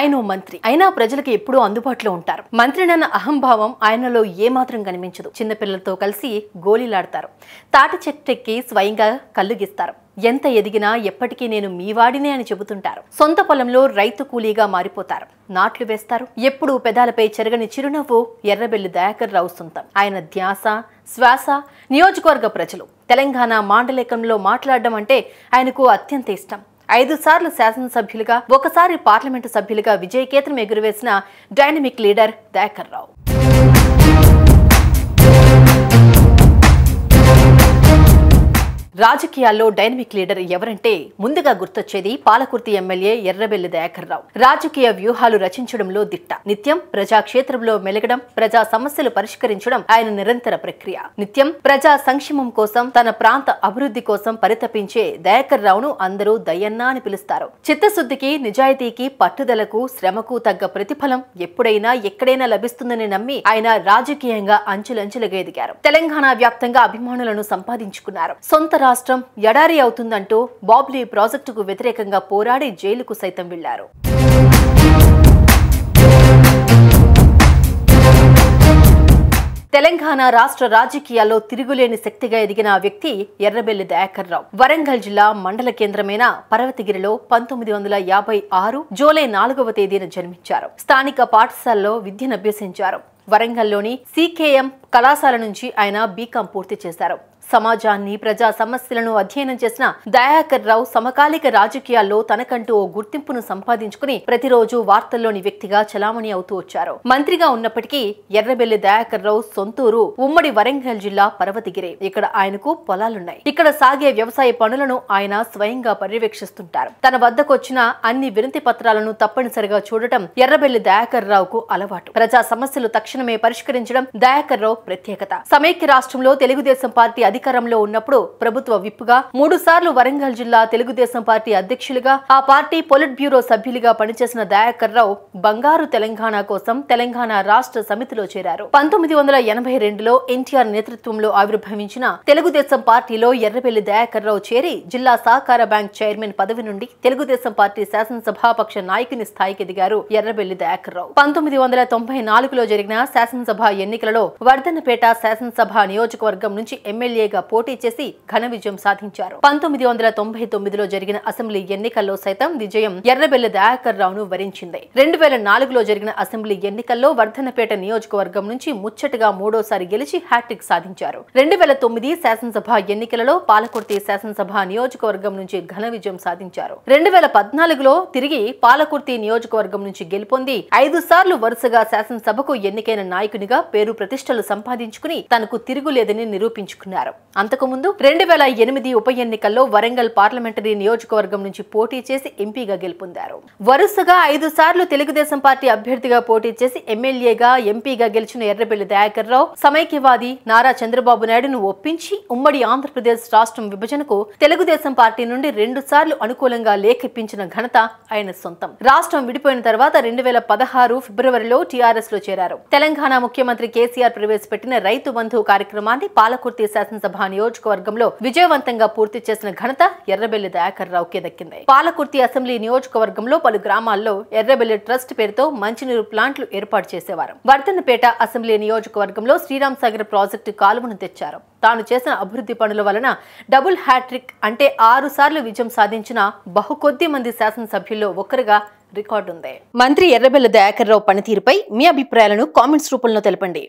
ఆయన మంత్రి అయినా ప్రజలకు ఎప్పుడూ అందుబాటులో ఉంటారు మంత్రినన్న అహంభావం ఆయనలో ఏమాత్రం కనిపించదు చిన్నపిల్లలతో కలిసి గోళీలాడతారు తాటి చెట్టెక్కి స్వయంగా కల్లుగిస్తారు ఎంత ఎదిగినా ఎప్పటికీ నేను మీ వాడినే అని చెబుతుంటారు సొంత పొలంలో రైతు కూలీగా మారిపోతారు నాట్లు వేస్తారు ఎప్పుడు పెదాలపై చెరగని చిరునవ్వు ఎర్రబెల్లి దయాకర్ రావు సొంతం ఆయన ధ్యాస శ్వాస నియోజకవర్గ ప్రజలు తెలంగాణ మాండలికంలో మాట్లాడడం అంటే ఆయనకు అత్యంత ఇష్టం ఐదు సార్లు శాసనసభ్యులుగా ఒకసారి పార్లమెంటు సభ్యులుగా విజయకేతనం ఎగురవేసిన డైనమిక్ లీడర్ దయాకర్ రావు రాజకీయాల్లో డైనమిక్ లీడర్ ఎవరంటే ముందుగా గుర్తొచ్చేది పాలకుర్తి ఎమ్మెల్యే ఎర్రబెల్లి దయాకర్రావు రాజకీయ వ్యూహాలు రచించడంలో దిట్ట నిత్యం ప్రజాక్షేత్రంలో మెలగడం ప్రజా సమస్యలు పరిష్కరించడం ఆయన నిరంతర ప్రక్రియ నిత్యం ప్రజా సంక్షేమం కోసం తన ప్రాంత అభివృద్ధి కోసం పరితపించే దయాకర్రావును అందరూ దయ్యన్న అని పిలుస్తారు చిత్తశుద్ధికి నిజాయితీకి పట్టుదలకు శ్రమకు తగ్గ ప్రతిఫలం ఎప్పుడైనా ఎక్కడైనా లభిస్తుందని నమ్మి ఆయన రాజకీయంగా అంచులంచులుగా ఎదిగారు తెలంగాణ వ్యాప్తంగా అభిమానులను సంపాదించుకున్నారు సొంత రాష్ట్రం ఎడారి అవుతుందంటూ బాబ్లీ ప్రాజెక్టుకు వ్యతిరేకంగా పోరాడి జైలుకు సైతం వెళ్లారు తెలంగాణ రాష్ట్ర రాజకీయాల్లో తిరుగులేని శక్తిగా ఎదిగిన వ్యక్తి ఎర్రబెల్లి దయాకర్రావు వరంగల్ జిల్లా మండల కేంద్రమైన పర్వతగిరిలో పంతొమ్మిది వందల యాభై ఆరు జూలై నాలుగవ తేదీన జన్మించారు స్థానిక పాఠశాలలో విద్యనభ్యసించారు వరంగల్లోని సీకేఎం కళాశాల నుంచి ఆయన బీకాం పూర్తి చేశారు సమాజాన్ని ప్రజా సమస్యలను అధ్యయనం చేసిన దయాకర్ రావు సమకాలిక రాజకీయాల్లో తనకంటూ ఓ గుర్తింపును సంపాదించుకుని ప్రతిరోజు వార్తల్లోని వ్యక్తిగా చలామణి అవుతూ వచ్చారు మంత్రిగా ఉన్నప్పటికీ ఎర్రబెల్లి దయాకర్ రావు సొంతూరు ఉమ్మడి వరంగల్ జిల్లా పర్వతగిరి ఇక్కడ ఆయనకు పొలాలున్నాయి ఇక్కడ సాగే వ్యవసాయ పనులను ఆయన స్వయంగా పర్యవేక్షిస్తుంటారు తన వద్దకొచ్చిన అన్ని వినతి పత్రాలను తప్పనిసరిగా చూడటం ఎర్రబెల్లి దయాకర్ రావుకు అలవాటు ప్రజా సమస్యలు తక్షణమే పరిష్కరించడం దయాకర్ రావు ప్రత్యేకత సమైక్య రాష్ట్రంలో తెలుగుదేశం పార్టీ అధికారంలో ఉన్నప్పుడు ప్రభుత్వ విప్గా మూడు సార్లు వరంగల్ జిల్లా తెలుగుదేశం పార్టీ అధ్యక్షులుగా ఆ పార్టీ పొలిట్ బ్యూరో సభ్యులుగా పనిచేసిన దయాకర్ రావు బంగారు తెలంగాణ కోసం తెలంగాణ రాష్ట్ర సమితిలో చేరారు పంతొమ్మిది వందల ఎనభై రెండులో ఎన్టీఆర్ నేతృత్వంలో ఆవిర్భవించిన తెలుగుదేశం పార్టీలో ఎర్రబెల్లి దయాకర్ రావు చేరి జిల్లా సహకార బ్యాంక్ చైర్మన్ పదవి నుండి తెలుగుదేశం పార్టీ శాసనసభాపక్ష నాయకుని స్థాయికి దిగారు ఎర్రబెల్లి దయాకర్రావు పంతొమ్మిది వందల తొంభై నాలుగులో జరిగిన శాసనసభ ఎన్నికలలో వర్ధనపేట శాసనసభ నియోజకవర్గం నుంచి ఎమ్మెల్యే ఎమ్మెల్యేగా పోటీ చేసి ఘన విజయం సాధించారు పంతొమ్మిది వందల తొంభై తొమ్మిదిలో జరిగిన అసెంబ్లీ ఎన్నికల్లో సైతం విజయం ఎర్రబెల్ల దయాకర్ రావును వరించింది రెండు వేల నాలుగులో జరిగిన అసెంబ్లీ ఎన్నికల్లో వర్ధనపేట నియోజకవర్గం నుంచి ముచ్చటగా మూడోసారి గెలిచి హ్యాట్రిక్ సాధించారు రెండు వేల తొమ్మిది శాసనసభ ఎన్నికలలో పాలకుర్తి శాసనసభ నియోజకవర్గం నుంచి ఘన విజయం సాధించారు రెండు వేల పద్నాలుగులో తిరిగి పాలకుర్తి నియోజకవర్గం నుంచి గెలుపొంది ఐదు సార్లు వరుసగా శాసనసభకు ఎన్నికైన నాయకునిగా పేరు ప్రతిష్టలు సంపాదించుకుని తనకు తిరుగులేదని నిరూపించుకున్నారు చేశారు అంతకుముందు రెండు వేల ఎనిమిది ఉప ఎన్నికల్లో వరంగల్ పార్లమెంటరీ నియోజకవర్గం నుంచి పోటీ చేసి ఎంపీగా గెలుపొందారు వరుసగా ఐదు సార్లు తెలుగుదేశం పార్టీ అభ్యర్థిగా పోటీ చేసి ఎమ్మెల్యేగా ఎంపీగా గెలిచిన ఎర్రబెల్లి దయాకర్ రావు సమైక్యవాది నారా చంద్రబాబు నాయుడును ఒప్పించి ఉమ్మడి ఆంధ్రప్రదేశ్ రాష్ట్రం విభజనకు తెలుగుదేశం పార్టీ నుండి రెండు సార్లు అనుకూలంగా లేఖిప్పించిన ఘనత ఆయన సొంతం రాష్ట్రం విడిపోయిన తర్వాత రెండు వేల పదహారు ఫిబ్రవరిలో టీఆర్ఎస్ లో చేరారు తెలంగాణ ముఖ్యమంత్రి కేసీఆర్ ప్రవేశపెట్టిన రైతు బంధు కార్యక్రమాన్ని పాలకుర్తి శాసన శాసనసభ నియోజకవర్గంలో విజయవంతంగా పూర్తి చేసిన ఘనత ఎర్రబెల్లి దయాకర్రావుకే దక్కింది పాలకుర్తి అసెంబ్లీ నియోజకవర్గంలో పలు గ్రామాల్లో ఎర్రబెల్లి ట్రస్ట్ పేరుతో మంచినీరు ప్లాంట్లు ఏర్పాటు చేసేవారు వర్ధనపేట అసెంబ్లీ నియోజకవర్గంలో శ్రీరామ్ సాగర్ ప్రాజెక్టు కాలువను తెచ్చారు తాను చేసిన అభివృద్ధి పనుల వలన డబుల్ హ్యాట్రిక్ అంటే ఆరు సార్లు విజయం సాధించిన బహుకొద్ది మంది శాసనసభ్యుల్లో ఒకరుగా రికార్డు ఉంది మంత్రి ఎర్రబెల్ల దయాకర్రావు పనితీరుపై మీ అభిప్రాయాలను కామెంట్స్ రూపంలో తెలపండి